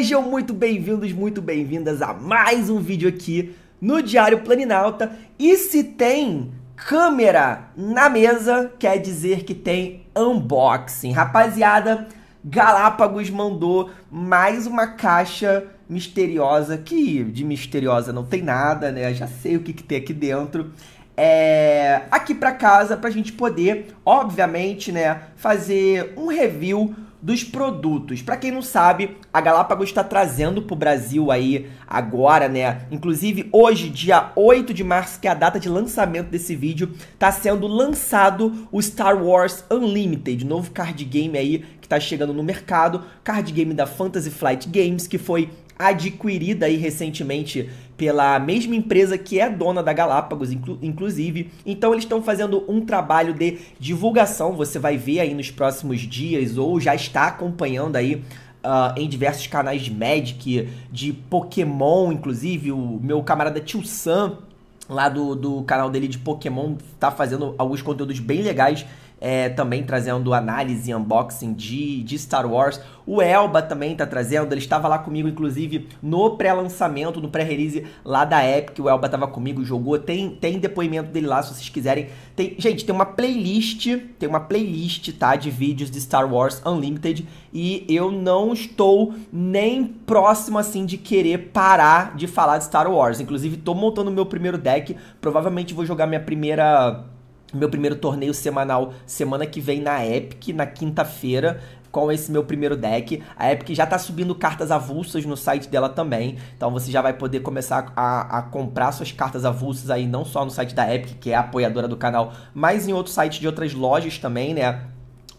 Sejam muito bem-vindos, muito bem-vindas a mais um vídeo aqui no Diário Planinalta. E se tem câmera na mesa, quer dizer que tem unboxing. Rapaziada, Galápagos mandou mais uma caixa misteriosa, que de misteriosa não tem nada, né? Já sei o que, que tem aqui dentro. É, aqui para casa para a gente poder, obviamente, né, fazer um review dos produtos. Para quem não sabe, a Galápagos está trazendo para o Brasil aí agora, né? Inclusive hoje, dia 8 de março, que é a data de lançamento desse vídeo, tá sendo lançado o Star Wars Unlimited, novo card game aí que tá chegando no mercado, card game da Fantasy Flight Games, que foi adquirida aí recentemente pela mesma empresa que é dona da Galápagos, inclu inclusive. Então eles estão fazendo um trabalho de divulgação. Você vai ver aí nos próximos dias ou já está acompanhando aí Uh, em diversos canais de Magic, de Pokémon, inclusive. O meu camarada Tio Sam, lá do, do canal dele de Pokémon, tá fazendo alguns conteúdos bem legais é, também trazendo análise unboxing de, de Star Wars. O Elba também tá trazendo, ele estava lá comigo, inclusive, no pré-lançamento, no pré-release lá da Epic. O Elba estava comigo, jogou. Tem, tem depoimento dele lá, se vocês quiserem. Tem, gente, tem uma playlist, tem uma playlist, tá? De vídeos de Star Wars Unlimited. E eu não estou nem próximo, assim, de querer parar de falar de Star Wars. Inclusive, estou montando o meu primeiro deck. Provavelmente vou jogar minha primeira meu primeiro torneio semanal semana que vem na Epic, na quinta-feira. Com esse meu primeiro deck. A Epic já tá subindo cartas avulsas no site dela também. Então você já vai poder começar a, a comprar suas cartas avulsas aí, não só no site da Epic, que é apoiadora do canal, mas em outros sites de outras lojas também, né?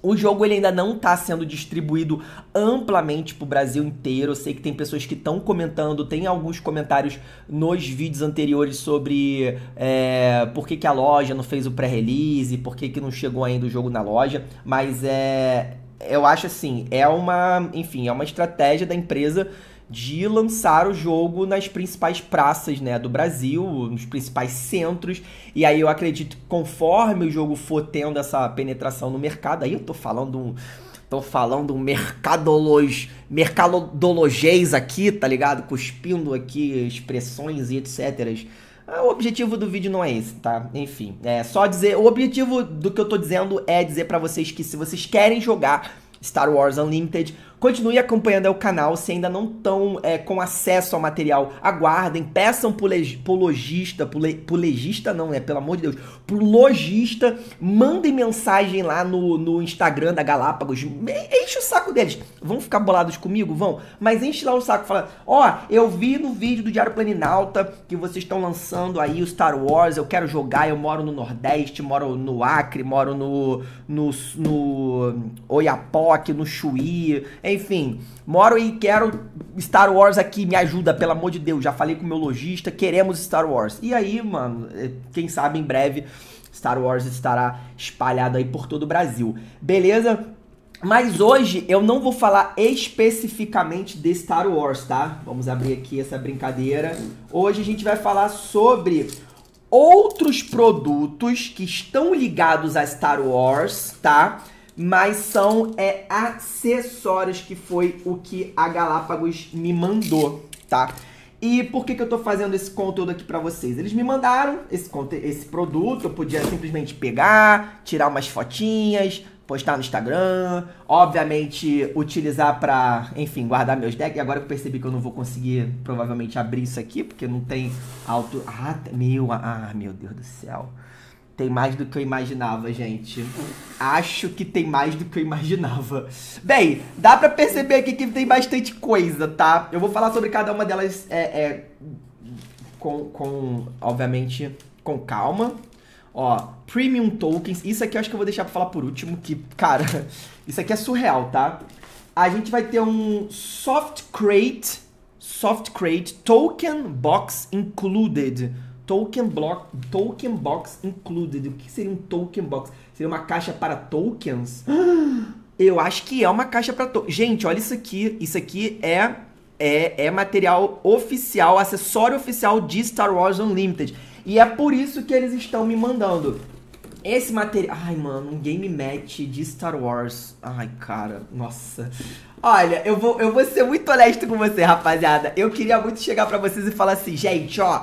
O jogo ele ainda não está sendo distribuído amplamente para o Brasil inteiro. Eu sei que tem pessoas que estão comentando, tem alguns comentários nos vídeos anteriores sobre é, por que, que a loja não fez o pré-release, por que, que não chegou ainda o jogo na loja. Mas é, eu acho assim, é uma, enfim, é uma estratégia da empresa de lançar o jogo nas principais praças né, do Brasil, nos principais centros. E aí eu acredito que conforme o jogo for tendo essa penetração no mercado, aí eu tô falando um. Tô falando mercadolog, mercadologês aqui, tá ligado? Cuspindo aqui expressões e etc. Ah, o objetivo do vídeo não é esse, tá? Enfim, é só dizer. O objetivo do que eu tô dizendo é dizer para vocês que se vocês querem jogar Star Wars Unlimited, Continue acompanhando o canal se ainda não estão é, com acesso ao material. Aguardem, peçam pro, leg, pro lojista, pro, le, pro legista não, é, pelo amor de Deus, pro lojista, mandem mensagem lá no, no Instagram da Galápagos, enche o saco deles. Vão ficar bolados comigo? Vão, mas enche lá o saco, fala, ó, oh, eu vi no vídeo do Diário Planinalta que vocês estão lançando aí o Star Wars, eu quero jogar, eu moro no Nordeste, moro no Acre, moro no, no, no Oiapoque, no Chuí, enfim, moro e quero Star Wars aqui, me ajuda, pelo amor de Deus. Já falei com o meu lojista, queremos Star Wars. E aí, mano, eh, quem sabe em breve Star Wars estará espalhado aí por todo o Brasil. Beleza? Mas hoje eu não vou falar especificamente de Star Wars, tá? Vamos abrir aqui essa brincadeira. Hoje a gente vai falar sobre outros produtos que estão ligados a Star Wars, tá? mas são é, acessórios que foi o que a Galápagos me mandou, tá? E por que, que eu tô fazendo esse conteúdo aqui para vocês? Eles me mandaram esse, esse produto, eu podia simplesmente pegar, tirar umas fotinhas, postar no Instagram, obviamente utilizar para, enfim, guardar meus decks. E agora que eu percebi que eu não vou conseguir provavelmente abrir isso aqui, porque não tem alto. Ah, meu, ah, meu Deus do céu. Tem mais do que eu imaginava, gente. Acho que tem mais do que eu imaginava. Bem, dá pra perceber aqui que tem bastante coisa, tá? Eu vou falar sobre cada uma delas é, é com, com, obviamente, com calma. Ó, Premium Tokens. Isso aqui eu acho que eu vou deixar pra falar por último, que, cara, isso aqui é surreal, tá? A gente vai ter um Soft Crate, Soft Crate Token Box Included. Token, block, token Box Included. O que seria um Token Box? Seria uma caixa para tokens? Eu acho que é uma caixa para tokens. Gente, olha isso aqui. Isso aqui é, é, é material oficial, acessório oficial de Star Wars Unlimited. E é por isso que eles estão me mandando. Esse material. Ai, mano, um game match de Star Wars. Ai, cara, nossa. Olha, eu vou, eu vou ser muito honesto com você, rapaziada. Eu queria muito chegar para vocês e falar assim, gente, ó,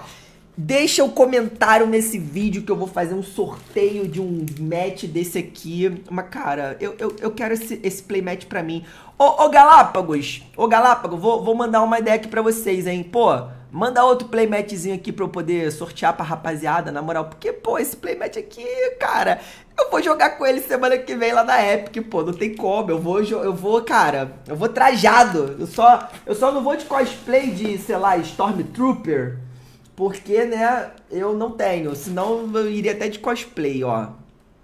Deixa o um comentário nesse vídeo que eu vou fazer um sorteio de um match desse aqui. Mas, cara, eu, eu, eu quero esse, esse playmatch pra mim. Ô, ô Galápagos, ô Galápago, vou, vou mandar uma ideia aqui pra vocês, hein? Pô, manda outro playmatchzinho aqui pra eu poder sortear pra rapaziada, na moral. Porque, pô, esse playmatch aqui, cara, eu vou jogar com ele semana que vem lá na Epic, pô. Não tem como. Eu vou, eu vou, cara. Eu vou trajado. Eu só, eu só não vou de cosplay de, sei lá, Stormtrooper. Porque, né, eu não tenho. Senão eu iria até de cosplay, ó.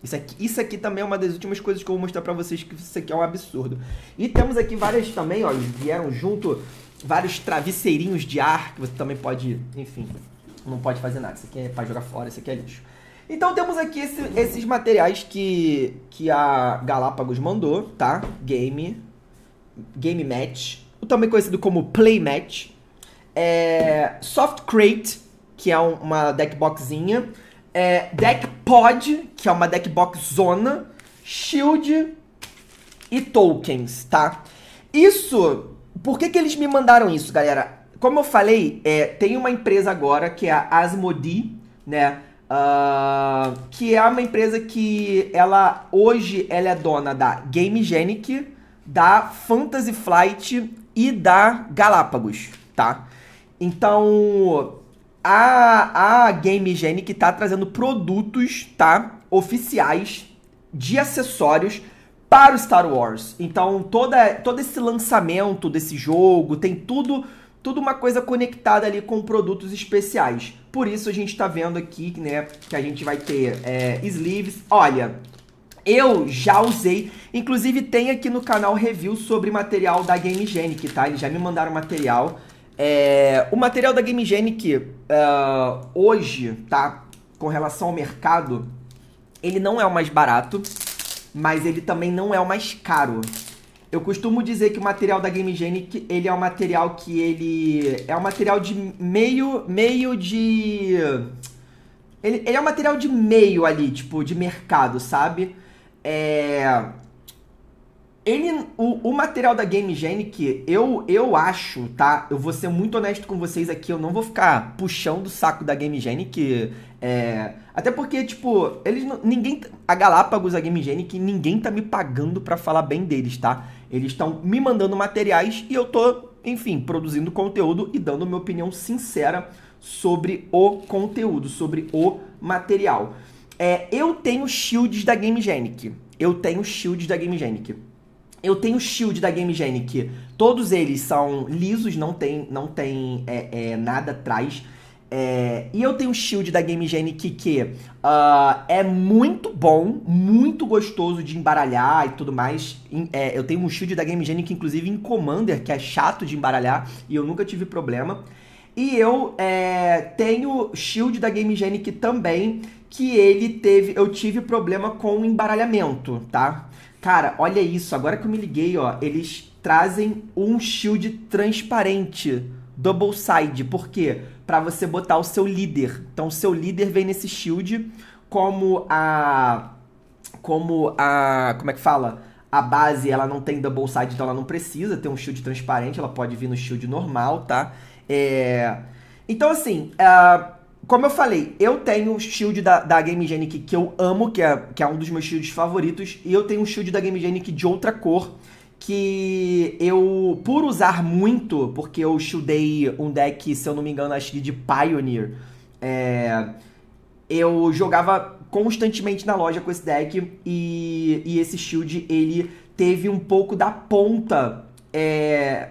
Isso aqui, isso aqui também é uma das últimas coisas que eu vou mostrar pra vocês, que isso aqui é um absurdo. E temos aqui várias também, ó, vieram junto vários travesseirinhos de ar, que você também pode, enfim, não pode fazer nada. Isso aqui é pra jogar fora, isso aqui é lixo. Então temos aqui esse, esses materiais que, que a Galápagos mandou, tá? Game, Game Match, também conhecido como Play Match, é, Soft Crate, que é uma deckboxinha. É, deck Pod, que é uma deckbox zona. Shield e tokens, tá? Isso, por que, que eles me mandaram isso, galera? Como eu falei, é, tem uma empresa agora que é a Asmodi, né? Uh, que é uma empresa que ela hoje ela é dona da Gamegenic, da Fantasy Flight e da Galápagos, tá? Então, a, a Game Gene que tá trazendo produtos, tá? Oficiais de acessórios para o Star Wars. Então, toda, todo esse lançamento desse jogo tem tudo tudo uma coisa conectada ali com produtos especiais. Por isso a gente está vendo aqui, né, que a gente vai ter é, sleeves. Olha, eu já usei, inclusive tem aqui no canal review sobre material da Game Genic, tá? Eles já me mandaram material é, o material da Game Genic, uh, hoje, tá? Com relação ao mercado, ele não é o mais barato, mas ele também não é o mais caro. Eu costumo dizer que o material da Game Genic, ele é um material que ele é um material de meio meio de ele, ele é um material de meio ali, tipo, de mercado, sabe? É, ele, o, o, material da Game Gen que eu, eu acho, tá? Eu vou ser muito honesto com vocês aqui, eu não vou ficar puxando o saco da Game Gen que é, até porque tipo, eles não, ninguém a Galápagos, a Game Gen que ninguém tá me pagando para falar bem deles, tá? Eles estão me mandando materiais e eu tô, enfim, produzindo conteúdo e dando minha opinião sincera sobre o conteúdo, sobre o material. É, eu tenho shields da Game Genic. Eu tenho shields da Game Genic. Eu tenho o Shield da Game Genie, que todos eles são lisos, não tem, não tem é, é, nada atrás. É, e eu tenho o Shield da Game Genie, que, uh, é muito bom, muito gostoso de embaralhar e tudo mais. É, eu tenho um Shield da Game Genie, que inclusive em Commander, que é chato de embaralhar, e eu nunca tive problema. E eu é, tenho Shield da Game Genie que também, que ele teve, eu tive problema com o embaralhamento, tá? Cara, olha isso, agora que eu me liguei, ó, eles trazem um shield transparente, double side, por quê? Para você botar o seu líder. Então, o seu líder vem nesse shield como a como a como é que fala? A base, ela não tem double side, então ela não precisa ter um shield transparente, ela pode vir no shield normal, tá? É... Então, assim, uh, como eu falei, eu tenho o shield da, da Game Genic que eu amo, que é, que é um dos meus shields favoritos, e eu tenho um shield da Game Genic de outra cor, que eu, por usar muito, porque eu shieldei um deck, se eu não me engano, acho que de Pioneer, é, eu jogava constantemente na loja com esse deck, e, e esse shield, ele teve um pouco da ponta é,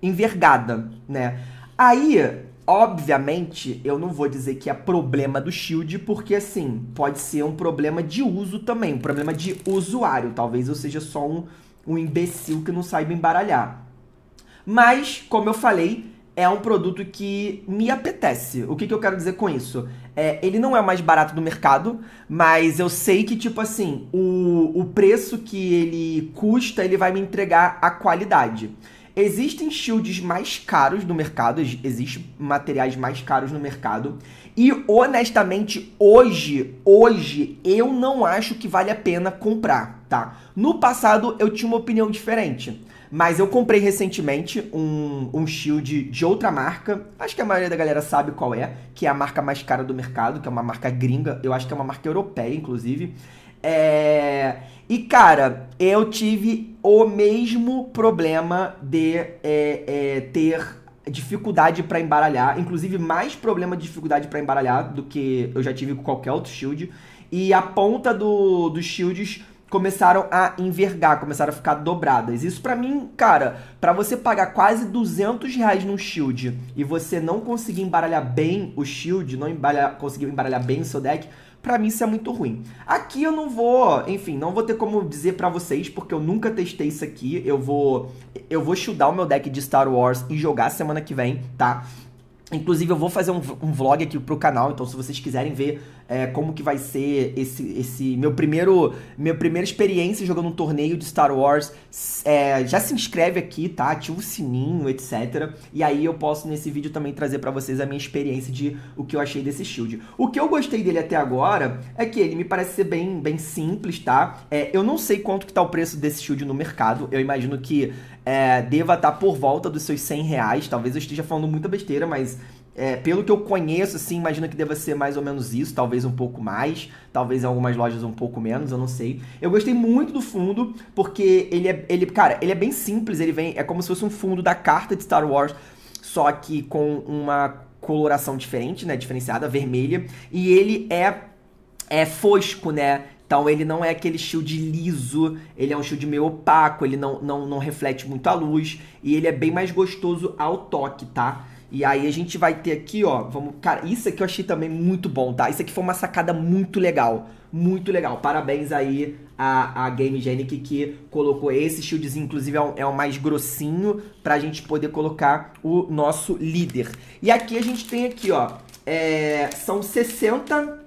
envergada, né? Aí, Obviamente, eu não vou dizer que é problema do Shield, porque assim, pode ser um problema de uso também, um problema de usuário. Talvez eu seja só um, um imbecil que não saiba embaralhar. Mas, como eu falei, é um produto que me apetece. O que, que eu quero dizer com isso? É, ele não é o mais barato do mercado, mas eu sei que, tipo assim, o, o preço que ele custa, ele vai me entregar a qualidade. Existem shields mais caros no mercado, existem materiais mais caros no mercado. E honestamente, hoje, hoje, eu não acho que vale a pena comprar, tá? No passado eu tinha uma opinião diferente. Mas eu comprei recentemente um, um shield de outra marca. Acho que a maioria da galera sabe qual é, que é a marca mais cara do mercado, que é uma marca gringa. Eu acho que é uma marca europeia, inclusive. É... E, cara, eu tive o mesmo problema de é, é, ter dificuldade para embaralhar, inclusive mais problema de dificuldade para embaralhar do que eu já tive com qualquer outro shield. E a ponta do, dos shields começaram a envergar, começaram a ficar dobradas. Isso para mim, cara, para você pagar quase 200 reais num shield e você não conseguir embaralhar bem o shield, não embaralhar, conseguir embaralhar bem o seu deck, para mim isso é muito ruim. Aqui eu não vou, enfim, não vou ter como dizer para vocês porque eu nunca testei isso aqui. Eu vou eu vou chudar o meu deck de Star Wars e jogar semana que vem, tá? Inclusive eu vou fazer um, um vlog aqui pro canal, então se vocês quiserem ver é, como que vai ser esse, esse meu primeiro minha primeira experiência jogando um torneio de Star Wars. É, já se inscreve aqui, tá? Ativa o sininho, etc. E aí eu posso nesse vídeo também trazer para vocês a minha experiência de o que eu achei desse shield. O que eu gostei dele até agora é que ele me parece ser bem, bem simples, tá? É, eu não sei quanto que tá o preço desse shield no mercado. Eu imagino que é, deva estar tá por volta dos seus 100 reais. Talvez eu esteja falando muita besteira, mas é, pelo que eu conheço, assim, imagino que deva ser mais ou menos isso, talvez um pouco mais, talvez em algumas lojas um pouco menos, eu não sei. Eu gostei muito do fundo, porque ele é, ele, cara, ele é bem simples, ele vem, é como se fosse um fundo da carta de Star Wars, só que com uma coloração diferente, né, diferenciada, vermelha, e ele é é fosco, né? Então ele não é aquele shield liso, ele é um shield meio opaco, ele não, não, não reflete muito a luz e ele é bem mais gostoso ao toque, tá? E aí a gente vai ter aqui, ó, vamos, cara, isso aqui eu achei também muito bom, tá? Isso aqui foi uma sacada muito legal, muito legal. Parabéns aí a, a Game Genic que colocou esse shieldzinho, inclusive é o, é o mais grossinho pra gente poder colocar o nosso líder. E aqui a gente tem aqui, ó, é, são 60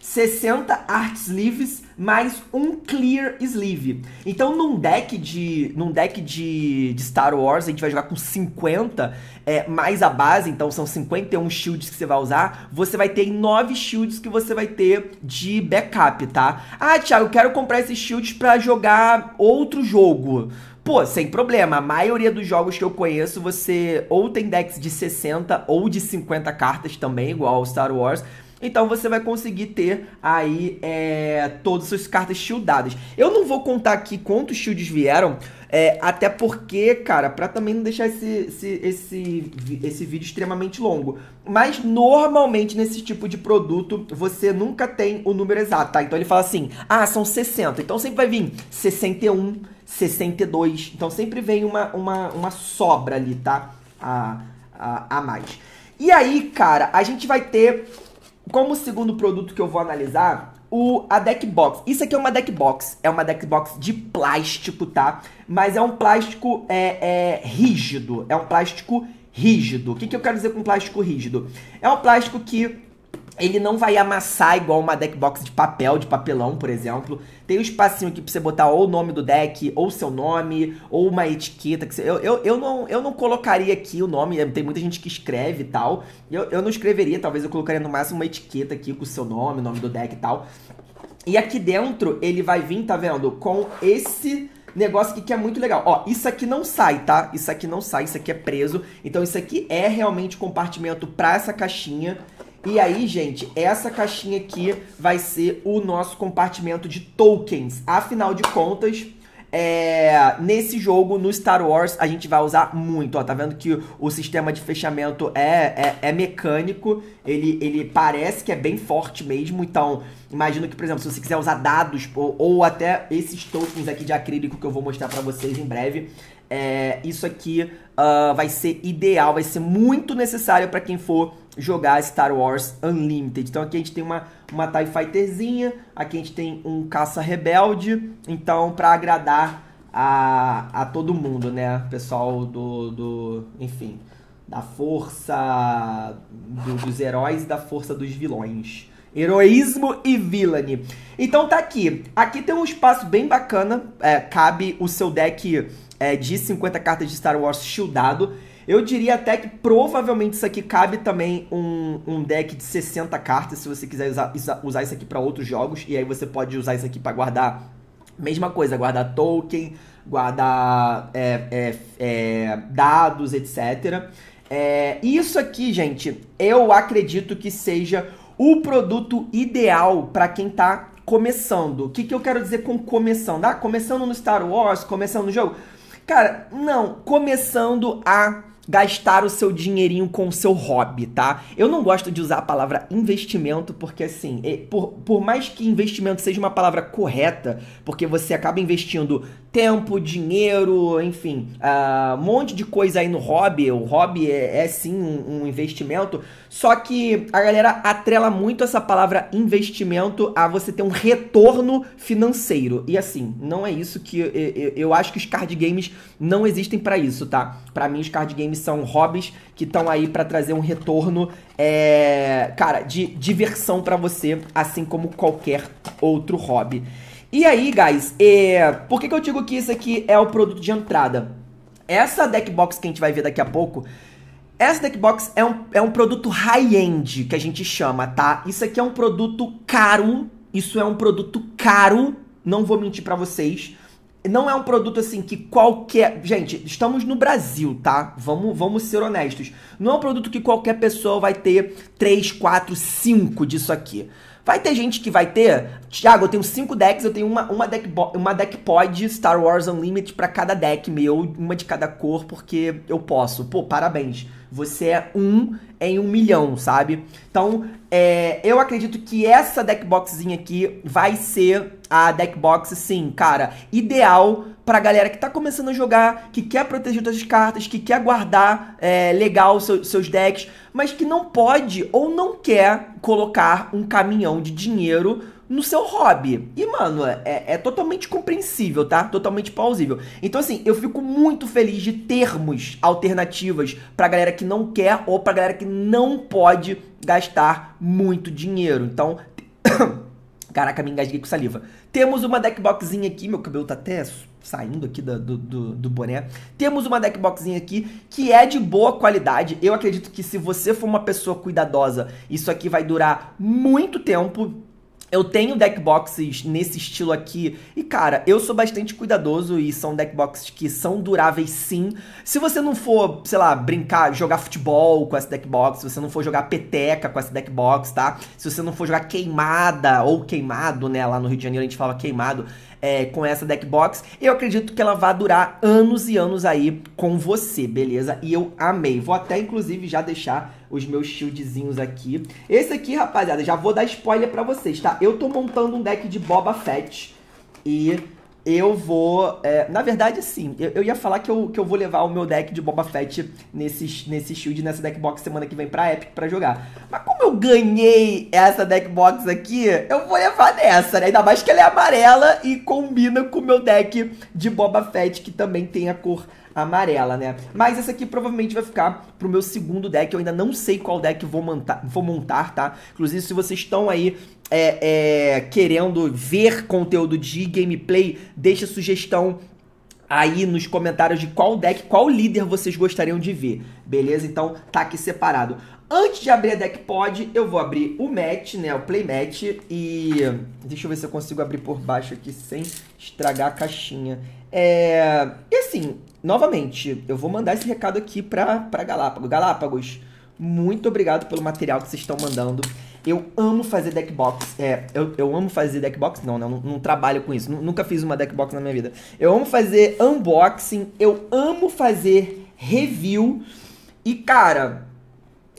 60 art sleeves mais um clear sleeve. Então, num deck de num deck de, de Star Wars, a gente vai jogar com 50 é, mais a base, então são 51 shields que você vai usar. Você vai ter 9 shields que você vai ter de backup, tá? Ah, Thiago, eu quero comprar esses shields para jogar outro jogo. Pô, sem problema, a maioria dos jogos que eu conheço, você ou tem decks de 60 ou de 50 cartas também, igual ao Star Wars, então você vai conseguir ter aí é, todas as suas cartas shieldadas. Eu não vou contar aqui quantos shields vieram, é, até porque, cara, pra também não deixar esse, esse, esse, esse vídeo extremamente longo. Mas normalmente nesse tipo de produto você nunca tem o número exato, tá? Então ele fala assim: ah, são 60. Então sempre vai vir 61, 62. Então sempre vem uma, uma, uma sobra ali, tá? A, a, a mais. E aí, cara, a gente vai ter como segundo produto que eu vou analisar, o, a deck box. Isso aqui é uma deck box. É uma deck box de plástico, tá? Mas é um plástico é, é, rígido. É um plástico rígido. O que, que eu quero dizer com plástico rígido? É um plástico que ele não vai amassar igual uma deck box de papel, de papelão, por exemplo. Tem um espacinho aqui pra você botar ou o nome do deck, ou seu nome, ou uma etiqueta. Que você... eu, eu, eu, não, eu não colocaria aqui o nome, é, tem muita gente que escreve e tal. Eu, eu não escreveria, talvez eu colocaria no máximo uma etiqueta aqui com o seu nome, o nome do deck e tal. E aqui dentro ele vai vir, tá vendo? Com esse negócio aqui que é muito legal. Ó, isso aqui não sai, tá? Isso aqui não sai, isso aqui é preso. Então isso aqui é realmente compartimento pra essa caixinha. E aí, gente, essa caixinha aqui vai ser o nosso compartimento de tokens. Afinal de contas, é, nesse jogo, no Star Wars, a gente vai usar muito. Ó, tá vendo que o sistema de fechamento é, é, é, mecânico, ele, ele parece que é bem forte mesmo. Então, imagino que, por exemplo, se você quiser usar dados ou, ou até esses tokens aqui de acrílico que eu vou mostrar para vocês em breve, é, isso aqui uh, vai ser ideal, vai ser muito necessário para quem for jogar Star Wars Unlimited. Então aqui a gente tem uma, uma TIE Fighterzinha, aqui a gente tem um caça rebelde, então para agradar a, a todo mundo, né? Pessoal do, do enfim, da força do, dos heróis e da força dos vilões. Heroísmo e villainy. Então tá aqui. Aqui tem um espaço bem bacana. É, cabe o seu deck é, de 50 cartas de Star Wars shieldado. Eu diria até que provavelmente isso aqui cabe também um, um deck de 60 cartas, se você quiser usar, usar isso aqui para outros jogos. E aí você pode usar isso aqui para guardar. Mesma coisa, guardar token, guardar é, é, é, dados, etc. É, isso aqui, gente, eu acredito que seja o produto ideal para quem está começando. O que, que eu quero dizer com começando? Ah, começando no Star Wars, começando no jogo? Cara, não. Começando a gastar o seu dinheirinho com o seu hobby, tá? Eu não gosto de usar a palavra investimento porque, assim, é, por, por mais que investimento seja uma palavra correta, porque você acaba investindo tempo, dinheiro, enfim, uh, um monte de coisa aí no hobby. O hobby é, é sim um, um, investimento, só que a galera atrela muito essa palavra investimento a você ter um retorno financeiro. E, assim, não é isso que eu, eu, eu acho que os card games não existem para isso, tá? Para mim, os card games animes são hobbies que estão aí para trazer um retorno, é, cara, de diversão para você, assim como qualquer outro hobby. E aí, guys, é, por que, que eu digo que isso aqui é o produto de entrada? Essa deck box que a gente vai ver daqui a pouco, essa deck é um, é um produto high-end, que a gente chama, tá? Isso aqui é um produto caro, isso é um produto caro, não vou mentir para vocês, não é um produto assim que qualquer. Gente, estamos no Brasil, tá? Vamos, vamos ser honestos. Não é um produto que qualquer pessoa vai ter 3, 4, 5 disso aqui. Vai ter gente que vai ter. Tiago, eu tenho 5 decks, eu tenho uma, uma, deck, uma deck pod Star Wars Unlimited para cada deck meu, uma de cada cor, porque eu posso. Pô, parabéns. Você é um em um milhão, sabe? Então, é, eu acredito que essa deckboxzinha aqui vai ser a deckbox, sim, cara, ideal pra galera que tá começando a jogar, que quer proteger suas cartas, que quer guardar é, legal seu, seus decks, mas que não pode ou não quer colocar um caminhão de dinheiro no seu hobby. E, mano, é, é, é totalmente compreensível, tá? Totalmente plausível. Então, assim, eu fico muito feliz de termos alternativas pra galera que não quer ou pra galera que não pode gastar muito dinheiro. Então. Caraca, me engasguei com saliva. Temos uma deckboxzinha aqui, meu cabelo tá até saindo aqui do, do, do, do boné. Temos uma deckboxzinha aqui que é de boa qualidade. Eu acredito que se você for uma pessoa cuidadosa, isso aqui vai durar muito tempo. Eu tenho deck boxes nesse estilo aqui. E, cara, eu sou bastante cuidadoso e são deck boxes que são duráveis sim. Se você não for, sei lá, brincar, jogar futebol com essa deck box, se você não for jogar peteca com essa deck box, tá? Se você não for jogar queimada ou queimado, né? Lá no Rio de Janeiro a gente fala queimado é, com essa deck box. Eu acredito que ela vai durar anos e anos aí com você, beleza? E eu amei. Vou até, inclusive, já deixar os meus shieldzinhos aqui. Esse aqui, rapaziada, já vou dar spoiler pra vocês, tá? Eu tô montando um deck de Boba Fett e eu vou. É, na verdade, sim. Eu, eu, ia falar que eu, que eu vou levar o meu deck de Boba Fett nesse, nesse shield, nessa deck box semana que vem pra Epic pra jogar. Mas como eu ganhei essa deck box aqui, eu vou levar nessa, né? Ainda mais que ela é amarela e combina com o meu deck de Boba Fett, que também tem a cor amarela, né? Mas essa aqui provavelmente vai ficar pro meu segundo deck. Eu ainda não sei qual deck vou montar, vou montar tá? Inclusive, se vocês estão aí é, é, querendo ver conteúdo de gameplay, deixa sugestão aí nos comentários de qual deck, qual líder vocês gostariam de ver, beleza? Então tá aqui separado. Antes de abrir a deck pod, eu vou abrir o match, né, o play match e deixa eu ver se eu consigo abrir por baixo aqui sem estragar a caixinha. É, e assim, novamente, eu vou mandar esse recado aqui para Galápagos. Galápagos, muito obrigado pelo material que vocês estão mandando. Eu amo fazer box É, eu, eu amo fazer box não, né, não, não trabalho com isso. Nunca fiz uma box na minha vida. Eu amo fazer unboxing, eu amo fazer review. E, cara,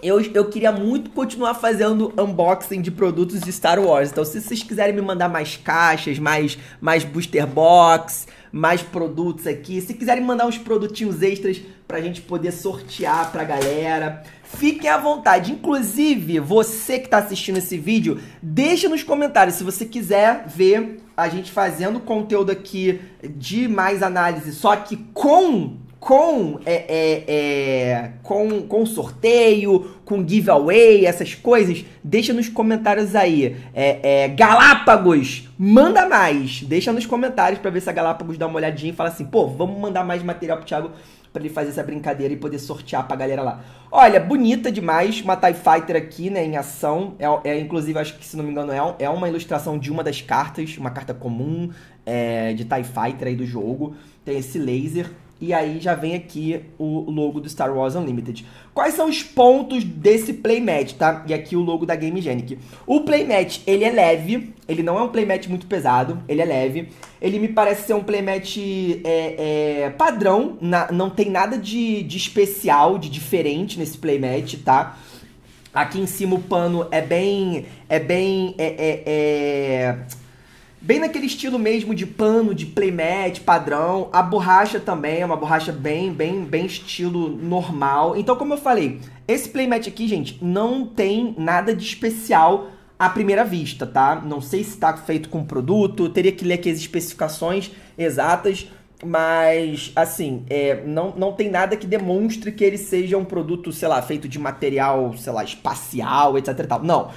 eu, eu queria muito continuar fazendo unboxing de produtos de Star Wars. Então, se vocês quiserem me mandar mais caixas, mais, mais booster box, mais produtos aqui, se quiserem mandar uns produtinhos extras pra gente poder sortear pra galera, fiquem à vontade. Inclusive, você que tá assistindo esse vídeo, deixa nos comentários se você quiser ver a gente fazendo conteúdo aqui de mais análise, só que com com, é, é, é, com, com sorteio, com giveaway, essas coisas, deixa nos comentários aí. É, é, Galápagos, manda mais! Deixa nos comentários para ver se a Galápagos dá uma olhadinha e fala assim, pô, vamos mandar mais material pro Thiago para ele fazer essa brincadeira e poder sortear pra galera lá. Olha, bonita demais, uma TIE Fighter aqui, né, em ação. É, é inclusive, acho que, se não me engano, é, é uma ilustração de uma das cartas, uma carta comum é, de TIE Fighter aí do jogo. Tem esse laser e aí já vem aqui o logo do Star Wars Unlimited. Quais são os pontos desse playmat, tá? E aqui o logo da Game Genic. O playmat, ele é leve, ele não é um playmat muito pesado, ele é leve. Ele me parece ser um playmat é, é, padrão, na, não tem nada de, de especial, de diferente nesse playmat, tá? Aqui em cima o pano é bem... é bem... é... é, é Bem naquele estilo mesmo de pano, de playmat, padrão. A borracha também é uma borracha bem, bem, bem estilo normal. Então, como eu falei, esse playmat aqui, gente, não tem nada de especial à primeira vista, tá? Não sei se está feito com produto, teria que ler aqui as especificações exatas, mas assim, é, não, não tem nada que demonstre que ele seja um produto, sei lá, feito de material, sei lá, espacial, etc e tal. Não.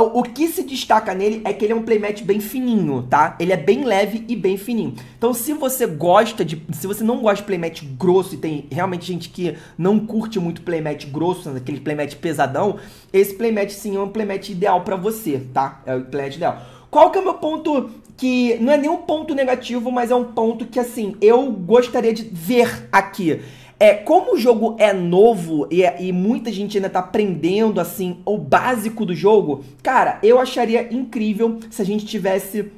O que se destaca nele é que ele é um playmat bem fininho, tá? Ele é bem leve e bem fininho. Então, se você gosta de. Se você não gosta de playmat grosso e tem realmente gente que não curte muito playmat grosso, né, aquele playmat pesadão, esse playmat sim é um playmat ideal para você, tá? É o playmat ideal. Qual que é o meu ponto que não é nenhum ponto negativo, mas é um ponto que assim, eu gostaria de ver aqui. É, como o jogo é novo e, é, e muita gente ainda tá aprendendo, assim, o básico do jogo, cara, eu acharia incrível se a gente tivesse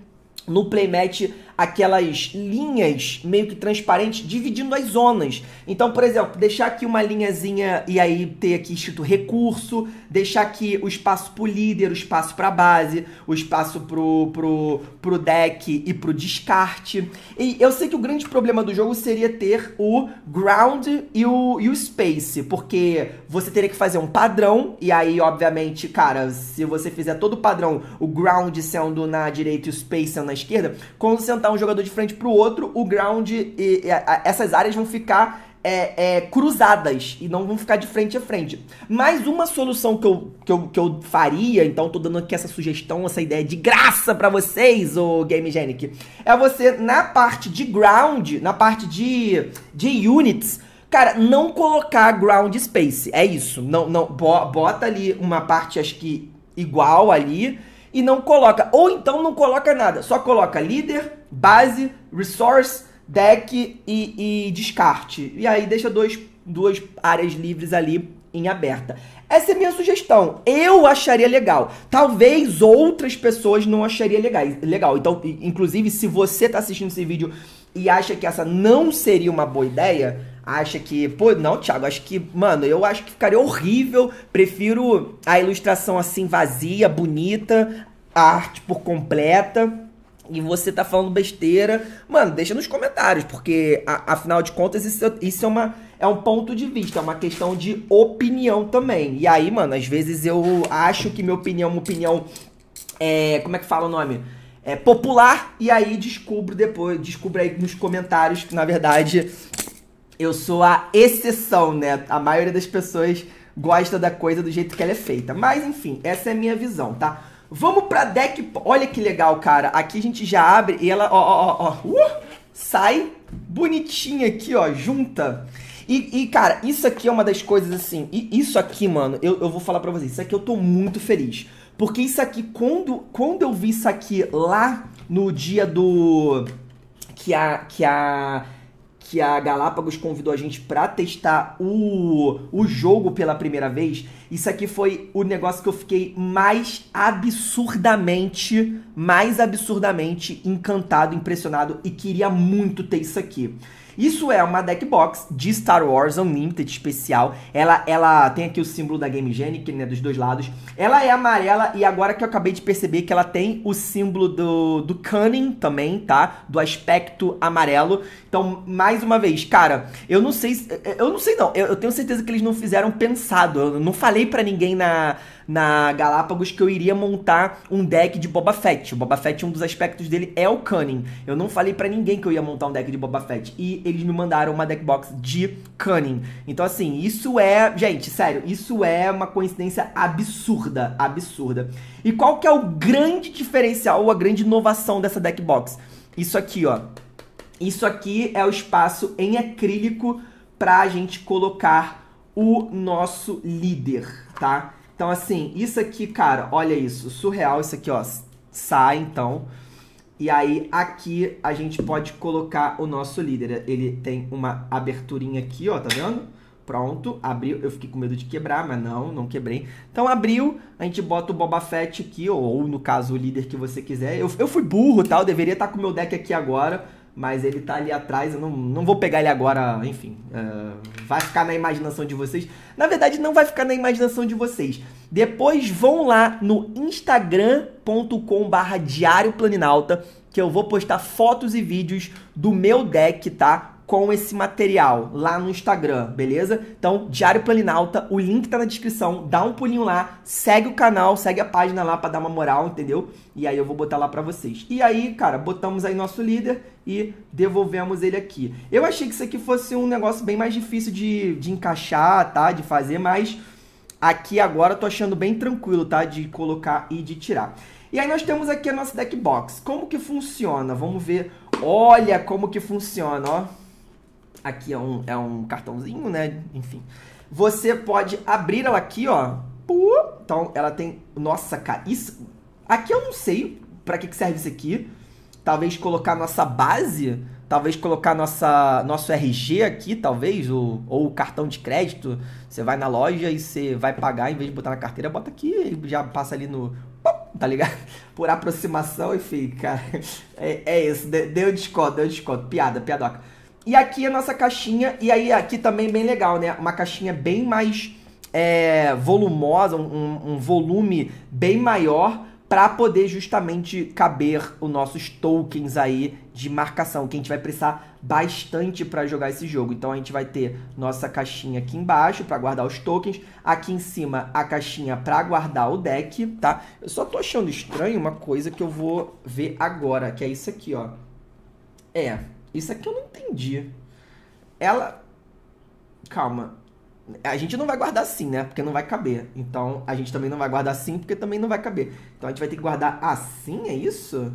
no playmatch aquelas linhas meio que transparentes dividindo as zonas. Então, por exemplo, deixar aqui uma linhazinha e aí ter aqui escrito recurso, deixar aqui o espaço para o líder, o espaço para a base, o espaço pro, pro, pro deck e pro descarte. E eu sei que o grande problema do jogo seria ter o ground e o, e o space, porque você teria que fazer um padrão, e aí, obviamente, cara, se você fizer todo o padrão, o ground sendo na direita e o space sendo na esquerda, quando sentar um jogador de frente pro outro, o ground e, e a, essas áreas vão ficar é, é, cruzadas e não vão ficar de frente a frente. Mas uma solução que eu, que eu, que eu faria, então tô dando aqui essa sugestão, essa ideia de graça para vocês, o Game Genic, é você na parte de ground, na parte de, de units, Cara, não colocar ground space, é isso. Não, não bota ali uma parte acho que igual ali e não coloca ou então não coloca nada, só coloca líder, base, resource, deck e, e descarte. E aí deixa dois, duas áreas livres ali em aberta. Essa é minha sugestão. Eu acharia legal. Talvez outras pessoas não achariam legal. Então, inclusive, se você está assistindo esse vídeo e acha que essa não seria uma boa ideia, acha que. Pô, não, Thiago, acho que. Mano, eu acho que ficaria horrível. Prefiro a ilustração assim vazia, bonita, a arte por completa e você tá falando besteira, mano, deixa nos comentários, porque a, afinal de contas isso, isso, é, uma, é um ponto de vista, é uma questão de opinião também. E aí, mano, às vezes eu acho que minha opinião, é uma opinião, é, como é que fala o nome? É popular, e aí descubro depois, descubro aí nos comentários que na verdade eu sou a exceção, né? A maioria das pessoas gosta da coisa do jeito que ela é feita. Mas enfim, essa é a minha visão, tá? Vamos pra deck. Olha que legal, cara. Aqui a gente já abre e ela, ó, ó, ó, uh, sai bonitinha aqui, ó, junta. E, e, cara, isso aqui é uma das coisas assim. E isso aqui, mano, eu, eu vou falar pra vocês. Isso aqui eu tô muito feliz. Porque isso aqui, quando, quando eu vi isso aqui lá no dia do. Que a. Que a que a Galápagos convidou a gente para testar o, o jogo pela primeira vez, isso aqui foi o negócio que eu fiquei mais absurdamente, mais absurdamente encantado, impressionado e queria muito ter isso aqui. Isso é uma deck box de Star Wars Unlimited especial. Ela, ela tem aqui o símbolo da Game Genic, né, dos dois lados. Ela é amarela e agora que eu acabei de perceber que ela tem o símbolo do, do Cunning também, tá? Do aspecto amarelo. Então, mais uma vez, cara, eu não sei... Eu não sei não, eu, eu tenho certeza que eles não fizeram pensado. Eu não falei para ninguém na na Galápagos que eu iria montar um deck de Boba Fett. O Boba Fett, um dos aspectos dele é o Cunning. Eu não falei para ninguém que eu ia montar um deck de Boba Fett. E eles me mandaram uma deck box de Cunning. Então, assim, isso é. Gente, sério, isso é uma coincidência absurda. Absurda. E qual que é o grande diferencial ou a grande inovação dessa deck box? Isso aqui, ó. Isso aqui é o espaço em acrílico para a gente colocar o nosso líder, tá? Então, assim, isso aqui, cara, olha isso. Surreal isso aqui, ó. Sai, então. E aí, aqui, a gente pode colocar o nosso líder. Ele tem uma aberturinha aqui, ó, tá vendo? Pronto, abriu. Eu fiquei com medo de quebrar, mas não, não quebrei. Então abriu, a gente bota o Boba Fett aqui, ou, ou no caso o líder que você quiser. Eu, eu fui burro, tá? Eu deveria estar tá com o meu deck aqui agora mas ele tá ali atrás, eu não, não vou pegar ele agora, enfim. Uh, vai ficar na imaginação de vocês. Na verdade, não vai ficar na imaginação de vocês. Depois vão lá no instagram.com barra diário que eu vou postar fotos e vídeos do meu deck, tá? com esse material lá no Instagram, beleza? Então, Diário Planinalta, o link tá na descrição, dá um pulinho lá, segue o canal, segue a página lá para dar uma moral, entendeu? E aí eu vou botar lá para vocês. E aí, cara, botamos aí nosso líder e devolvemos ele aqui. Eu achei que isso aqui fosse um negócio bem mais difícil de, de encaixar, tá? De fazer, mas aqui agora eu tô achando bem tranquilo, tá? De colocar e de tirar. E aí nós temos aqui a nossa deck box. Como que funciona? Vamos ver. Olha como que funciona, ó. Aqui é um, é um cartãozinho, né? Enfim. Você pode abrir ela aqui, ó. Então, ela tem... Nossa, cara, isso... Aqui eu não sei para que, que serve isso aqui. Talvez colocar nossa base talvez colocar nossa, nosso RG aqui, talvez, ou, ou o cartão de crédito. Você vai na loja e você vai pagar, em vez de botar na carteira, bota aqui e já passa ali no. Tá ligado? Por aproximação, enfim, cara. É, é isso. Deu desconto, deu desconto. Piada, piadoca. E aqui a nossa caixinha, e aí aqui também bem legal, né? Uma caixinha bem mais é, volumosa, um, um volume bem maior para poder justamente caber os nossos tokens aí de marcação, que a gente vai precisar bastante para jogar esse jogo. Então a gente vai ter nossa caixinha aqui embaixo para guardar os tokens, aqui em cima a caixinha para guardar o deck, tá? Eu só tô achando estranho uma coisa que eu vou ver agora, que é isso aqui, ó. É, isso aqui eu não entendi. Ela. Calma. A gente não vai guardar assim, né? Porque não vai caber. Então a gente também não vai guardar assim, porque também não vai caber. Então a gente vai ter que guardar assim, é isso?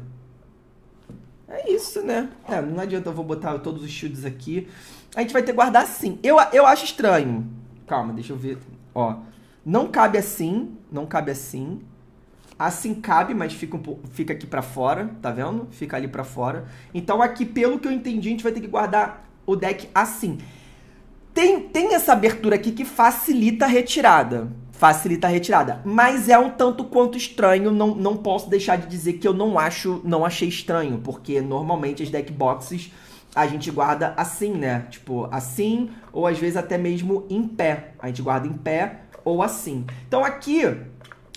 É isso, né? É, não adianta eu vou botar todos os shields aqui. A gente vai ter que guardar assim. Eu, eu acho estranho. Calma, deixa eu ver. Ó. Não cabe assim. Não cabe assim. Assim cabe, mas fica, um pouco, fica aqui para fora, tá vendo? Fica ali para fora. Então aqui, pelo que eu entendi, a gente vai ter que guardar o deck assim. Tem, tem essa abertura aqui que facilita a retirada. Facilita a retirada. Mas é um tanto quanto estranho. Não, não posso deixar de dizer que eu não acho, não achei estranho. Porque normalmente as deck boxes a gente guarda assim, né? Tipo, assim, ou às vezes até mesmo em pé. A gente guarda em pé ou assim. Então aqui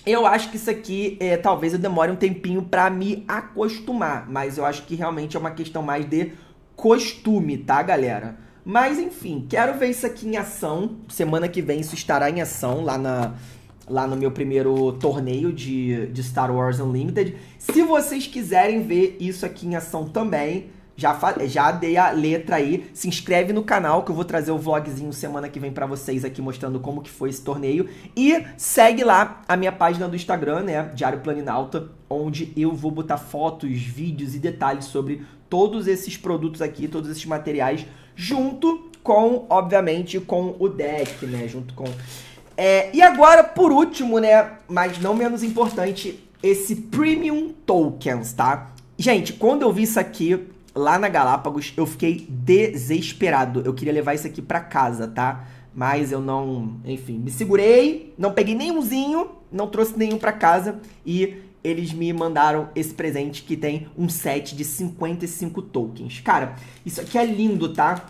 eu acho que isso aqui, é, talvez eu demore um tempinho para me acostumar, mas eu acho que realmente é uma questão mais de costume, tá, galera? Mas enfim, quero ver isso aqui em ação. Semana que vem isso estará em ação lá na, lá no meu primeiro torneio de, de Star Wars Unlimited. Se vocês quiserem ver isso aqui em ação também, já, já dei a letra aí. Se inscreve no canal que eu vou trazer o vlogzinho semana que vem para vocês aqui mostrando como que foi esse torneio. E segue lá a minha página do Instagram, né? Diário Planinalta, onde eu vou botar fotos, vídeos e detalhes sobre todos esses produtos aqui, todos esses materiais, junto com, obviamente, com o deck, né? Junto com. É, e agora, por último, né? Mas não menos importante, esse Premium Tokens, tá? Gente, quando eu vi isso aqui, lá na Galápagos, eu fiquei desesperado. Eu queria levar isso aqui para casa, tá? Mas eu não, enfim, me segurei, não peguei nenhumzinho, não trouxe nenhum para casa e eles me mandaram esse presente que tem um set de 55 tokens. Cara, isso aqui é lindo, tá?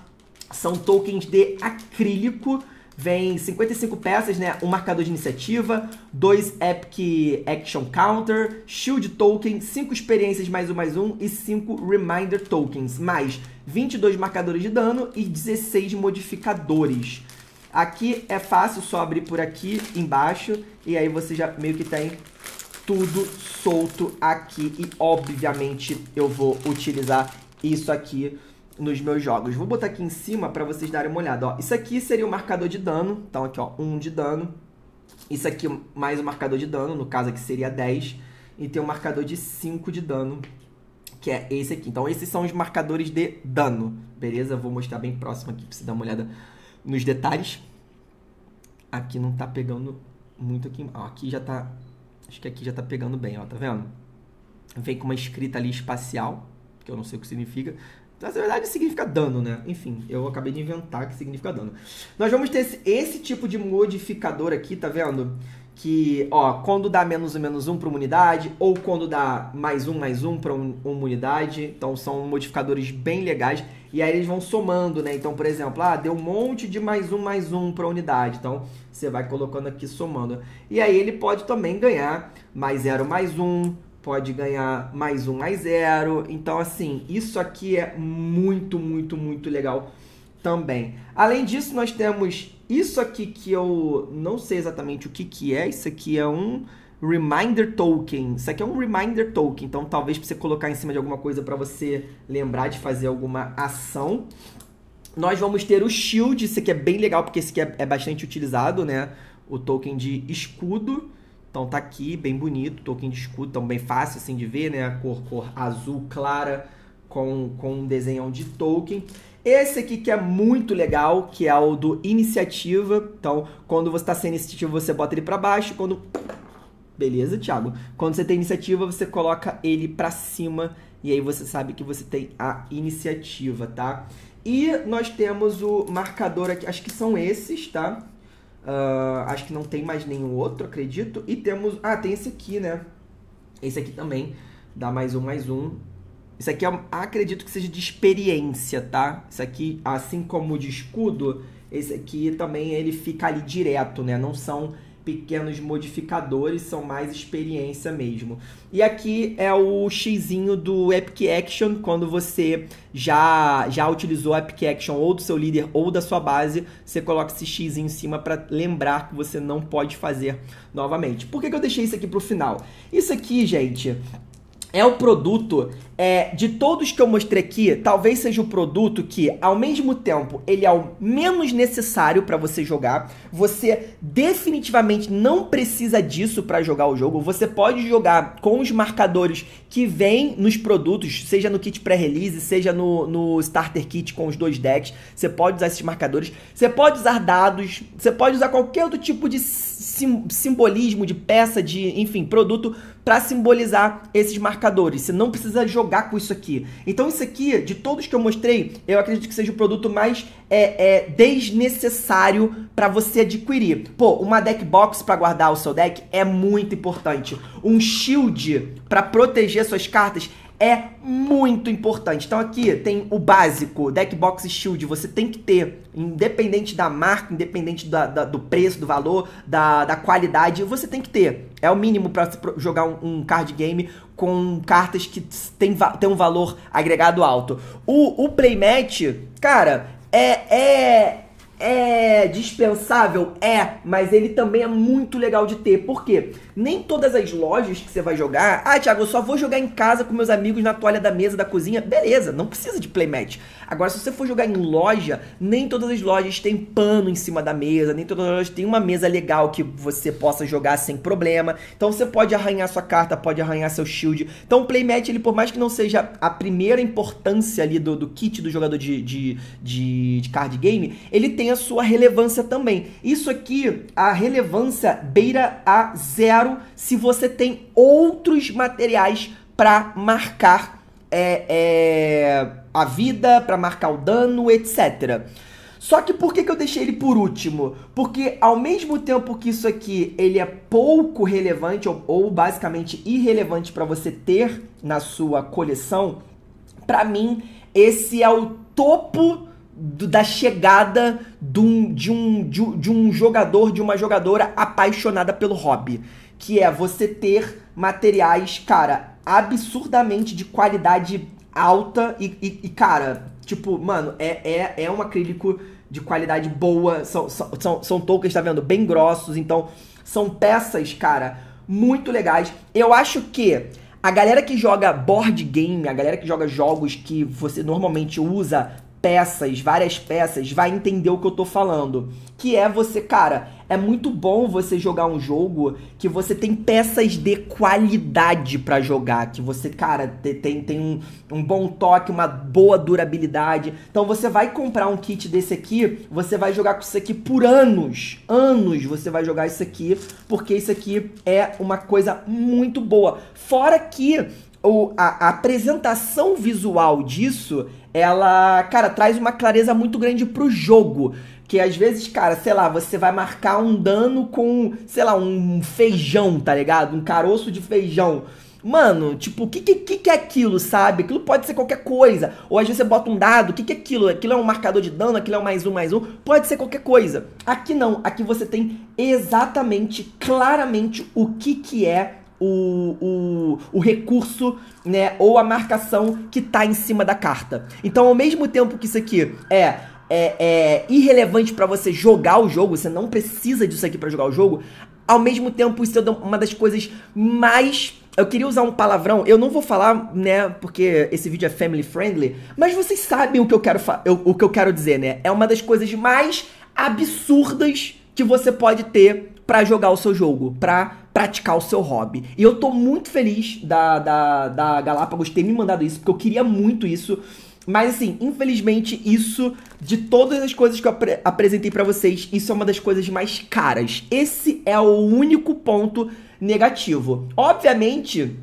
São tokens de acrílico Vem 55 peças, né? Um marcador de iniciativa, dois Epic Action Counter, Shield Token, cinco experiências mais um mais um e cinco Reminder Tokens, mais 22 marcadores de dano e 16 modificadores. Aqui é fácil, só abrir por aqui embaixo e aí você já meio que tem tudo solto aqui. E obviamente eu vou utilizar isso aqui nos meus jogos. Vou botar aqui em cima para vocês darem uma olhada. Ó, isso aqui seria o marcador de dano. Então aqui, ó, 1 um de dano. Isso aqui mais o marcador de dano, no caso aqui seria 10. E tem um marcador de 5 de dano, que é esse aqui. Então esses são os marcadores de dano, beleza? Vou mostrar bem próximo aqui para você dar uma olhada nos detalhes. Aqui não tá pegando muito aqui. Ó, aqui já tá... Acho que aqui já tá pegando bem, ó, tá vendo? Vem com uma escrita ali espacial, que eu não sei o que significa. Na verdade, significa dano, né? Enfim, eu acabei de inventar que significa dano. Nós vamos ter esse, esse tipo de modificador aqui, tá vendo? Que, ó, quando dá menos um, menos um para uma unidade, ou quando dá mais um, mais um para um, uma unidade. Então, são modificadores bem legais. E aí eles vão somando, né? Então, por exemplo, ah, deu um monte de mais um, mais um para unidade. Então, você vai colocando aqui somando. E aí ele pode também ganhar mais zero, mais um pode ganhar mais um, mais zero. Então, assim, isso aqui é muito, muito, muito legal também. Além disso, nós temos isso aqui que eu não sei exatamente o que, que é. Isso aqui é um reminder token. Isso aqui é um reminder token, então talvez para você colocar em cima de alguma coisa para você lembrar de fazer alguma ação. Nós vamos ter o shield, isso aqui é bem legal porque esse aqui é, é bastante utilizado, né? O token de escudo. Então tá aqui, bem bonito, Tolkien de escudo, então bem fácil assim de ver, né? A cor, cor azul clara com, com um desenhão de Tolkien. Esse aqui que é muito legal, que é o do iniciativa. Então, quando você está sem iniciativa, você bota ele para baixo. Quando beleza, Thiago? Quando você tem iniciativa, você coloca ele para cima e aí você sabe que você tem a iniciativa, tá? E nós temos o marcador aqui, acho que são esses, tá? Uh, acho que não tem mais nenhum outro, acredito. E temos. Ah, tem esse aqui, né? Esse aqui também. Dá mais um, mais um. Isso aqui é, acredito que seja de experiência, tá? Isso aqui, assim como o de escudo, esse aqui também ele fica ali direto, né? Não são pequenos modificadores, são mais experiência mesmo. E aqui é o xizinho do Epic Action, quando você já já utilizou a Epic Action ou do seu líder ou da sua base, você coloca esse xizinho em cima para lembrar que você não pode fazer novamente. Por que, que eu deixei isso aqui para o final? Isso aqui, gente, é o produto é, de todos que eu mostrei aqui, talvez seja o produto que, ao mesmo tempo, ele é o menos necessário para você jogar. Você definitivamente não precisa disso para jogar o jogo. Você pode jogar com os marcadores que vêm nos produtos, seja no kit pré-release, seja no, no starter kit com os dois decks. Você pode usar esses marcadores. Você pode usar dados. Você pode usar qualquer outro tipo de sim, simbolismo, de peça, de, enfim, produto para simbolizar esses marcadores. Você não precisa jogar com isso aqui. Então, isso aqui, de todos que eu mostrei, eu acredito que seja o produto mais é, é, desnecessário para você adquirir. Pô, uma deck box para guardar o seu deck é muito importante. Um shield para proteger suas cartas é muito importante. Então aqui tem o básico, deck box shield, você tem que ter, independente da marca, independente da, da, do preço, do valor, da, da, qualidade, você tem que ter. É o mínimo para jogar um, um, card game com cartas que tem, tem um valor agregado alto. O, o playmat, cara, é, é é dispensável? É, mas ele também é muito legal de ter. Por quê? Nem todas as lojas que você vai jogar. Ah, Thiago, eu só vou jogar em casa com meus amigos na toalha da mesa da cozinha. Beleza, não precisa de playmat. Agora, se você for jogar em loja, nem todas as lojas têm pano em cima da mesa, nem todas as lojas têm uma mesa legal que você possa jogar sem problema. Então você pode arranhar sua carta, pode arranhar seu shield. Então o playmat, ele, por mais que não seja a primeira importância ali do, do kit do jogador de, de, de, de card game, ele tem a sua relevância também. Isso aqui, a relevância beira a zero se você tem outros materiais para marcar é, é, a vida, para marcar o dano, etc. Só que por que, que eu deixei ele por último? Porque ao mesmo tempo que isso aqui ele é pouco relevante ou, ou basicamente irrelevante para você ter na sua coleção, para mim esse é o topo do, da chegada de um, de, um, de, de um jogador, de uma jogadora apaixonada pelo hobby. Que é você ter materiais, cara, absurdamente de qualidade alta e, e, e cara, tipo, mano, é, é, é um acrílico de qualidade boa. São, são, são, são tokens, tá vendo? Bem grossos. Então, são peças, cara, muito legais. Eu acho que a galera que joga board game, a galera que joga jogos que você normalmente usa peças, várias peças, vai entender o que eu tô falando. Que é você, cara, é muito bom você jogar um jogo que você tem peças de qualidade para jogar, que você, cara, tem, tem um, um bom toque, uma boa durabilidade. Então você vai comprar um kit desse aqui, você vai jogar com isso aqui por anos. Anos você vai jogar isso aqui, porque isso aqui é uma coisa muito boa. Fora que o a, a, apresentação visual disso, ela, cara, traz uma clareza muito grande pro jogo. Que às vezes, cara, sei lá, você vai marcar um dano com, sei lá, um feijão, tá ligado? Um caroço de feijão. Mano, tipo, o que, que, que é aquilo, sabe? Aquilo pode ser qualquer coisa. Ou às vezes você bota um dado, o que, que é aquilo? Aquilo é um marcador de dano, aquilo é um mais um, mais um. Pode ser qualquer coisa. Aqui não, aqui você tem exatamente, claramente o que, que é o, o, o recurso, né, ou a marcação que tá em cima da carta. Então, ao mesmo tempo que isso aqui é é, é, irrelevante para você jogar o jogo, você não precisa disso aqui para jogar o jogo. Ao mesmo tempo, isso é uma das coisas mais. Eu queria usar um palavrão, eu não vou falar, né, porque esse vídeo é family friendly, mas vocês sabem o que eu quero, eu, o que eu quero dizer, né? É uma das coisas mais absurdas que você pode ter para jogar o seu jogo, para praticar o seu hobby. E eu tô muito feliz da, da, da Galápagos ter me mandado isso, porque eu queria muito isso. Mas assim, infelizmente, isso, de todas as coisas que eu apresentei para vocês, isso é uma das coisas mais caras. Esse é o único ponto negativo. Obviamente,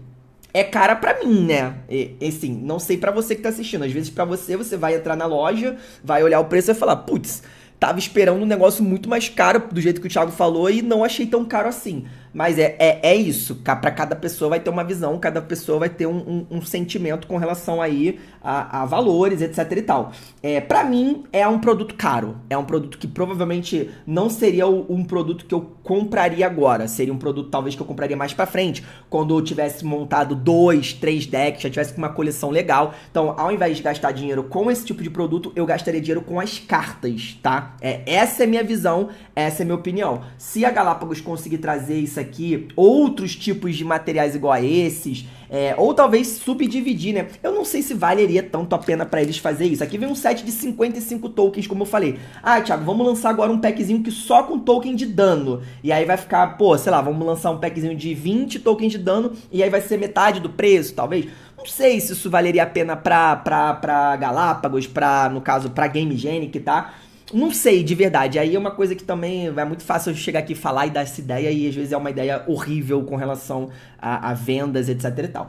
é cara para mim, né? E, e, assim, não sei para você que tá assistindo. Às vezes para você, você vai entrar na loja, vai olhar o preço e vai falar, putz, tava esperando um negócio muito mais caro, do jeito que o Thiago falou, e não achei tão caro assim. Mas é, é, é isso. Para cada pessoa vai ter uma visão, cada pessoa vai ter um, um, um sentimento com relação aí a, a, valores, etc e tal. É, para mim, é um produto caro. É um produto que provavelmente não seria um produto que eu compraria agora. Seria um produto talvez que eu compraria mais para frente, quando eu tivesse montado dois, três decks, já tivesse com uma coleção legal. Então, ao invés de gastar dinheiro com esse tipo de produto, eu gastaria dinheiro com as cartas, tá? É, essa é minha visão, essa é minha opinião. Se a Galápagos conseguir trazer isso aqui, aqui outros tipos de materiais igual a esses, é, ou talvez subdividir, né? Eu não sei se valeria tanto a pena para eles fazer isso. Aqui vem um set de 55 tokens, como eu falei. Ah, Thiago, vamos lançar agora um packzinho que só com token de dano. E aí vai ficar, pô, sei lá, vamos lançar um packzinho de 20 tokens de dano e aí vai ser metade do preço, talvez. Não sei se isso valeria a pena pra, pra, pra Galápagos, pra, no caso, pra Game Genic, tá? Não sei, de verdade. Aí é uma coisa que também é muito fácil eu chegar aqui falar e dar essa ideia, e às vezes é uma ideia horrível com relação a, a vendas, etc e tal.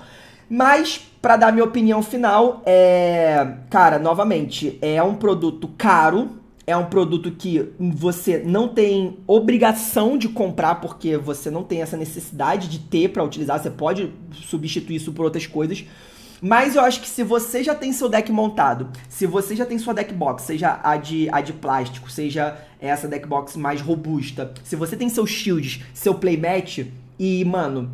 Mas, para dar minha opinião final, é. Cara, novamente, é um produto caro, é um produto que você não tem obrigação de comprar porque você não tem essa necessidade de ter para utilizar, você pode substituir isso por outras coisas. Mas eu acho que se você já tem seu deck montado, se você já tem sua deck box, seja a de, a de plástico, seja essa deck box mais robusta, se você tem seus shields, seu playmat, e, mano,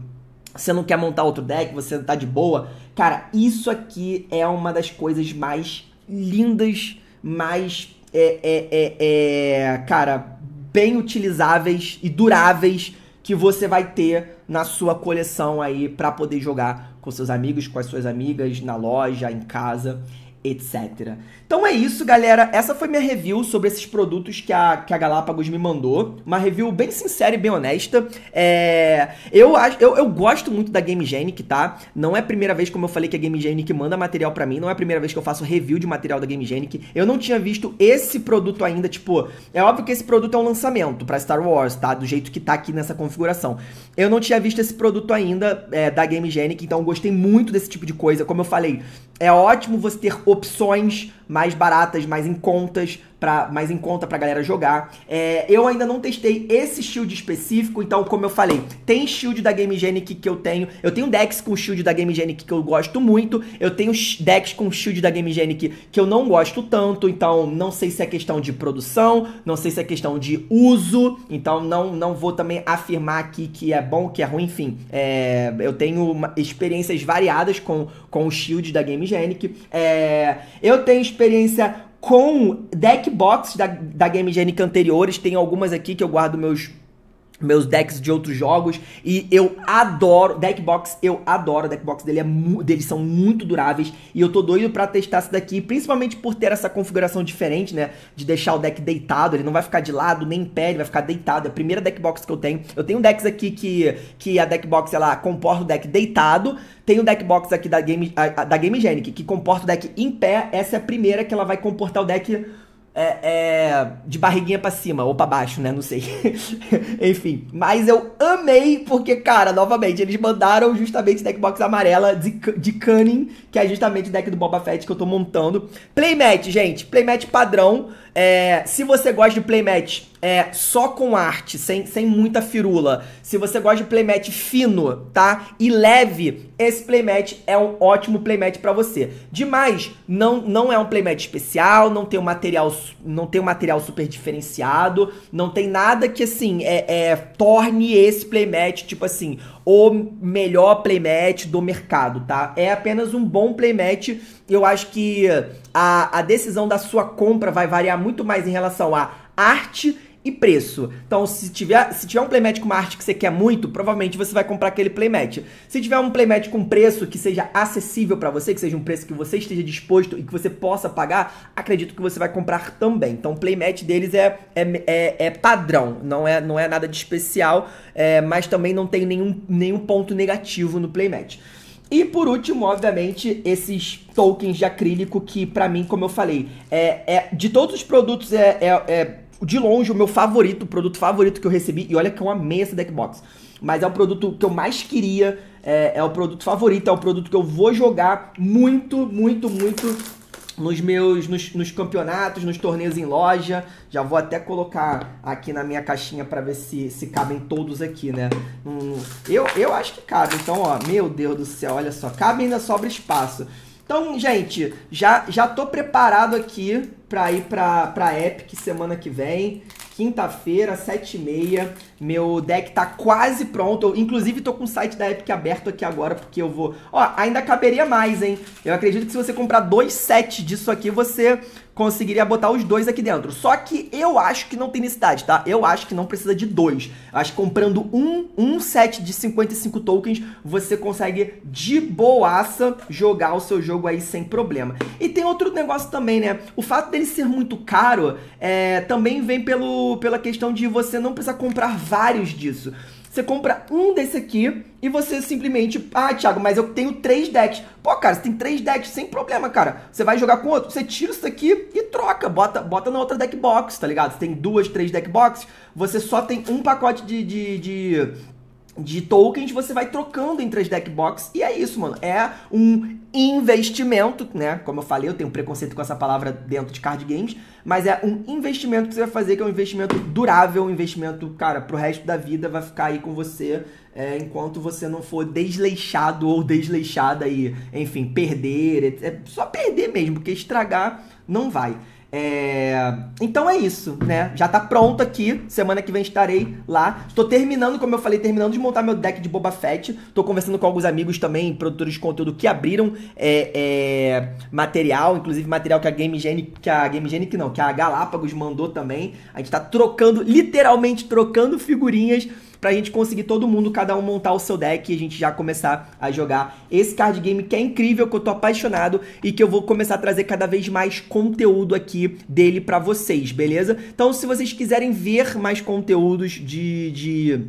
você não quer montar outro deck, você tá de boa, cara, isso aqui é uma das coisas mais lindas, mais. é, é, é, é cara, bem utilizáveis e duráveis que você vai ter na sua coleção aí para poder jogar com seus amigos, com as suas amigas, na loja, em casa etc. Então é isso, galera. Essa foi minha review sobre esses produtos que a, que a Galápagos me mandou. Uma review bem sincera e bem honesta. É... Eu, eu, eu gosto muito da Game Genic, tá? Não é a primeira vez, como eu falei, que a Game Genic manda material para mim. Não é a primeira vez que eu faço review de material da Game Genic. Eu não tinha visto esse produto ainda. Tipo, é óbvio que esse produto é um lançamento para Star Wars, tá? Do jeito que tá aqui nessa configuração. Eu não tinha visto esse produto ainda é, da Game Genic, então gostei muito desse tipo de coisa. Como eu falei, é ótimo você ter opções mais baratas, mais em contas, pra, mais em conta pra galera jogar. É, eu ainda não testei esse shield específico, então, como eu falei, tem shield da Game Genic que eu tenho. Eu tenho decks com shield da Game Genic que eu gosto muito. Eu tenho decks com shield da Game Genic que eu não gosto tanto, então não sei se é questão de produção, não sei se é questão de uso, então não, não vou também afirmar aqui que é bom, que é ruim, enfim. É, eu tenho experiências variadas com, com o shield da Game Genic. É, eu tenho experiência com deck box da, da Game Genic anteriores. Tem algumas aqui que eu guardo meus meus decks de outros jogos e eu adoro deckbox, eu adoro deckbox dele, é deles são muito duráveis e eu tô doido para testar esse daqui, principalmente por ter essa configuração diferente, né, de deixar o deck deitado, ele não vai ficar de lado nem em pé, ele vai ficar deitado. É a primeira deckbox que eu tenho. Eu tenho decks aqui que que a deckbox ela comporta o deck deitado, tem o deckbox aqui da Game a, a, da Game Genic, que comporta o deck em pé. Essa é a primeira que ela vai comportar o deck é, é, de barriguinha para cima ou para baixo, né? Não sei. Enfim, mas eu amei porque, cara, novamente, eles mandaram justamente deck box amarela de, de Cunning, que é justamente o deck do Boba Fett que eu tô montando. Playmat, gente, playmat padrão. É, se você gosta de playmatch é, só com arte, sem, sem muita firula, se você gosta de playmatch fino, tá? E leve, esse playmatch é um ótimo playmatch para você. Demais, não, não é um playmatch especial, não tem um material, não tem um material super diferenciado, não tem nada que assim é, é torne esse playmatch tipo assim o melhor playmatch do mercado, tá? É apenas um bom playmatch. Eu acho que a, a decisão da sua compra vai variar muito mais em relação à arte e preço. Então, se tiver, se tiver um playmat com uma arte que você quer muito, provavelmente você vai comprar aquele playmat. Se tiver um playmat com preço que seja acessível para você, que seja um preço que você esteja disposto e que você possa pagar, acredito que você vai comprar também. Então, o playmat deles é, é, é, é, padrão, não é, não é nada de especial, é, mas também não tem nenhum, nenhum ponto negativo no playmat. E por último, obviamente, esses tokens de acrílico que, para mim, como eu falei, é, é de todos os produtos é, é, é, de longe o meu favorito, o produto favorito que eu recebi. E olha que eu amei essa box, Mas é o produto que eu mais queria, é, é o produto favorito, é o produto que eu vou jogar muito, muito, muito nos meus nos, nos, campeonatos, nos torneios em loja. Já vou até colocar aqui na minha caixinha para ver se, se cabem todos aqui, né? Hum, eu, eu acho que cabe. Então, ó, meu Deus do céu, olha só, cabe ainda sobra espaço. Então, gente, já já tô preparado aqui para ir pra pra Epic semana que vem. Quinta-feira, 7h30. Meu deck tá quase pronto. Eu, inclusive, tô com o site da Epic aberto aqui agora, porque eu vou. Ó, ainda caberia mais, hein? Eu acredito que se você comprar dois sets disso aqui, você conseguiria botar os dois aqui dentro. Só que eu acho que não tem necessidade, tá? Eu acho que não precisa de dois. Acho que comprando um, um set de 55 tokens, você consegue de boaça jogar o seu jogo aí sem problema. E tem outro negócio também, né? O fato dele ser muito caro é, também vem pelo, pela questão de você não precisar comprar vários disso. Você compra um desse aqui e você simplesmente. Ah, Thiago, mas eu tenho três decks. Pô, cara, você tem três decks sem problema, cara. Você vai jogar com outro, você tira isso aqui e troca. Bota, bota na outra deck box, tá ligado? Você tem duas, três deck boxes, você só tem um pacote de, de, de de tokens, você vai trocando entre as deck box e é isso, mano. É um investimento, né? Como eu falei, eu tenho um preconceito com essa palavra dentro de card games, mas é um investimento que você vai fazer, que é um investimento durável, um investimento, cara, pro resto da vida vai ficar aí com você é, enquanto você não for desleixado ou desleixada e, enfim, perder, é só perder mesmo, porque estragar não vai. É... Então é isso, né? Já tá pronto aqui. Semana que vem estarei lá. Estou terminando, como eu falei, terminando de montar meu deck de Boba Fett. Estou conversando com alguns amigos também, produtores de conteúdo que abriram é, é, material, inclusive material que a Game Genic, que a Game Genic não, que a Galápagos mandou também. A gente tá trocando, literalmente trocando figurinhas pra gente conseguir todo mundo, cada um montar o seu deck e a gente já começar a jogar esse card game que é incrível, que eu tô apaixonado e que eu vou começar a trazer cada vez mais conteúdo aqui dele para vocês, beleza? Então, se vocês quiserem ver mais conteúdos de, de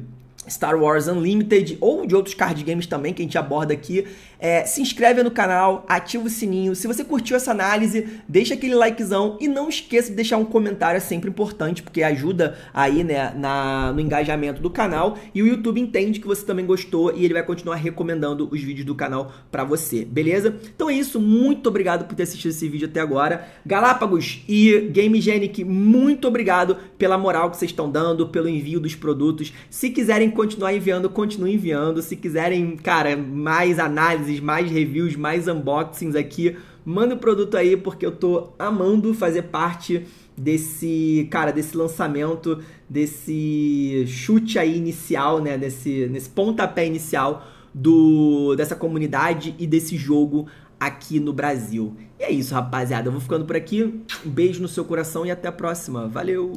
Star Wars Unlimited ou de outros card games também que a gente aborda aqui, é, se inscreve no canal, ativa o sininho. Se você curtiu essa análise, deixa aquele likezão e não esqueça de deixar um comentário, é sempre importante, porque ajuda aí né, na, no engajamento do canal. E o YouTube entende que você também gostou e ele vai continuar recomendando os vídeos do canal para você, beleza? Então é isso, muito obrigado por ter assistido esse vídeo até agora. Galápagos e Game Genic, muito obrigado pela moral que vocês estão dando, pelo envio dos produtos. Se quiserem continuar enviando, continue enviando. Se quiserem, cara, mais análise análises, mais reviews, mais unboxings aqui. Manda o produto aí porque eu tô amando fazer parte desse, cara, desse lançamento, desse chute aí inicial, né, desse nesse pontapé inicial do dessa comunidade e desse jogo aqui no Brasil. E é isso, rapaziada. Eu vou ficando por aqui. Um beijo no seu coração e até a próxima. Valeu.